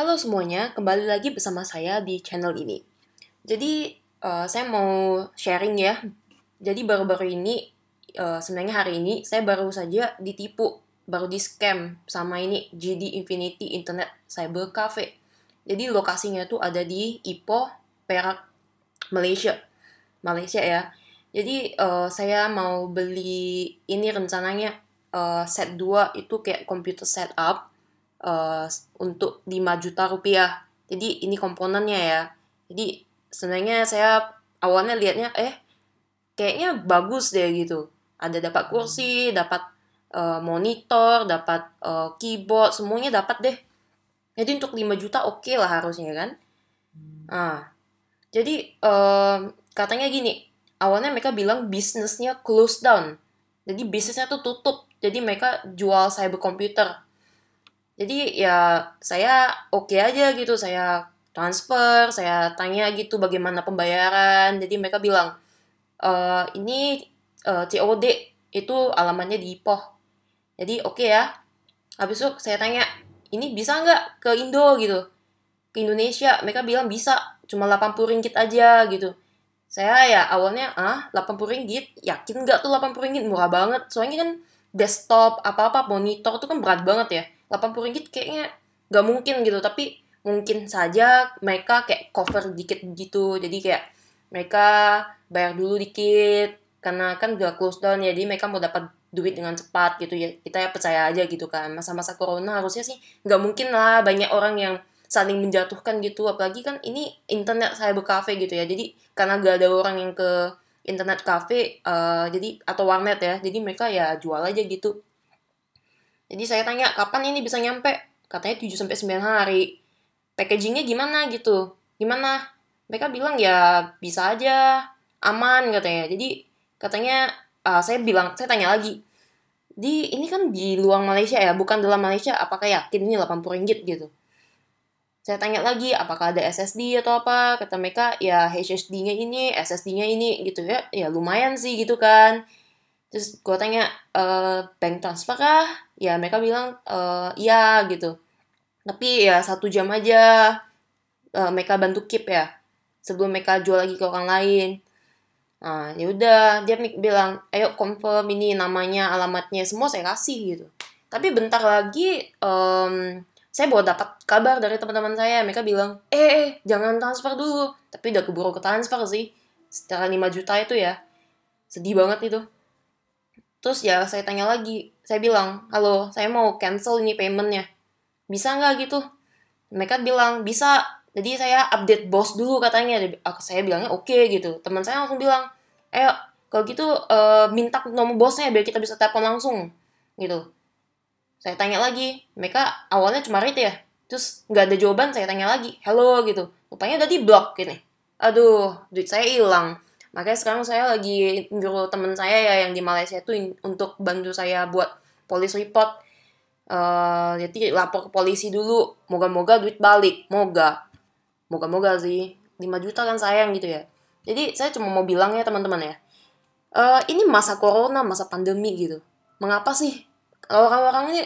Halo semuanya, kembali lagi bersama saya di channel ini. Jadi, uh, saya mau sharing ya. Jadi, baru-baru ini, uh, sebenarnya hari ini, saya baru saja ditipu, baru di-scam sama ini GD Infinity Internet Cyber Cafe. Jadi, lokasinya tuh ada di Ipoh, Perak, Malaysia. Malaysia ya. Jadi, uh, saya mau beli ini rencananya uh, set 2 itu kayak computer setup Eh, untuk 5 juta rupiah. Jadi ini komponennya ya. Jadi sebenarnya saya awalnya lihatnya eh kayaknya bagus deh gitu. Ada dapat kursi, hmm. dapat uh, monitor, dapat uh, keyboard, semuanya dapat deh. Jadi untuk 5 juta oke okay lah harusnya kan. Hmm. Ah. Jadi uh, katanya gini, awalnya mereka bilang bisnisnya close down. Jadi bisnisnya tuh tutup. Jadi mereka jual cyber computer jadi ya saya oke okay aja gitu saya transfer saya tanya gitu bagaimana pembayaran jadi mereka bilang e, ini e, eh, COD itu alamannya di Ipoh jadi oke okay ya habis itu saya tanya ini bisa nggak ke Indo gitu ke Indonesia mereka bilang bisa cuma 80 ringgit aja gitu saya ya awalnya ah 80 ringgit yakin nggak tuh 80 ringgit murah banget soalnya kan desktop apa apa monitor tuh kan berat banget ya 80 ringgit kayaknya gak mungkin gitu tapi mungkin saja mereka kayak cover dikit gitu jadi kayak mereka bayar dulu dikit karena kan udah close down ya, jadi mereka mau dapat duit dengan cepat gitu ya kita ya percaya aja gitu kan masa-masa corona harusnya sih nggak mungkin lah banyak orang yang saling menjatuhkan gitu apalagi kan ini internet saya berkafe gitu ya jadi karena gak ada orang yang ke internet cafe uh, jadi atau warnet ya jadi mereka ya jual aja gitu jadi saya tanya, kapan ini bisa nyampe? Katanya 7-9 hari. Packagingnya gimana gitu? Gimana? Mereka bilang ya bisa aja, aman katanya. Jadi katanya uh, saya bilang, saya tanya lagi, di ini kan di luar Malaysia ya, bukan dalam Malaysia, apakah yakin ini 80 ringgit gitu? Saya tanya lagi, apakah ada SSD atau apa? Kata mereka, ya HSD-nya ini, SSD-nya ini gitu ya. Ya lumayan sih gitu kan terus gue tanya e, bank transfer kah ya mereka bilang e, iya gitu tapi ya satu jam aja e, mereka bantu keep ya sebelum mereka jual lagi ke orang lain nah yaudah udah dia bilang ayo confirm ini namanya alamatnya semua saya kasih gitu tapi bentar lagi um, saya baru dapat kabar dari teman-teman saya mereka bilang eh, eh jangan transfer dulu tapi udah keburu ke transfer sih secara 5 juta itu ya sedih banget itu Terus ya saya tanya lagi, saya bilang, halo, saya mau cancel ini paymentnya. Bisa nggak gitu? Mereka bilang, bisa. Jadi saya update bos dulu katanya. Ah, saya bilangnya oke okay, gitu. Teman saya langsung bilang, eh kalau gitu uh, minta nomor bosnya biar kita bisa telepon langsung gitu. Saya tanya lagi, mereka awalnya cuma rate ya. Terus nggak ada jawaban, saya tanya lagi, halo gitu. Rupanya udah di block gini. Aduh, duit saya hilang Makanya sekarang saya lagi nyuruh temen saya ya yang di Malaysia itu untuk bantu saya buat polis report. Uh, jadi lapor ke polisi dulu. Moga-moga duit balik. Moga. Moga-moga sih. 5 juta kan sayang gitu ya. Jadi saya cuma mau bilang ya teman-teman ya. Uh, ini masa corona, masa pandemi gitu. Mengapa sih orang-orang ini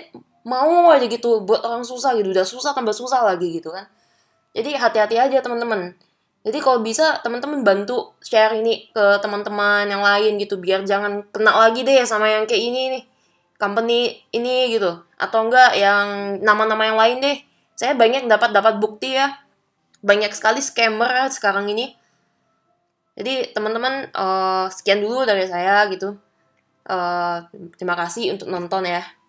mau aja gitu buat orang susah gitu. Udah susah tambah susah lagi gitu kan. Jadi hati-hati aja teman-teman jadi kalau bisa teman-teman bantu share ini ke teman-teman yang lain gitu biar jangan kena lagi deh sama yang kayak ini nih. Company ini gitu atau enggak yang nama-nama yang lain deh. Saya banyak dapat dapat bukti ya. Banyak sekali scammer ya sekarang ini. Jadi teman-teman uh, sekian dulu dari saya gitu. Uh, terima kasih untuk nonton ya.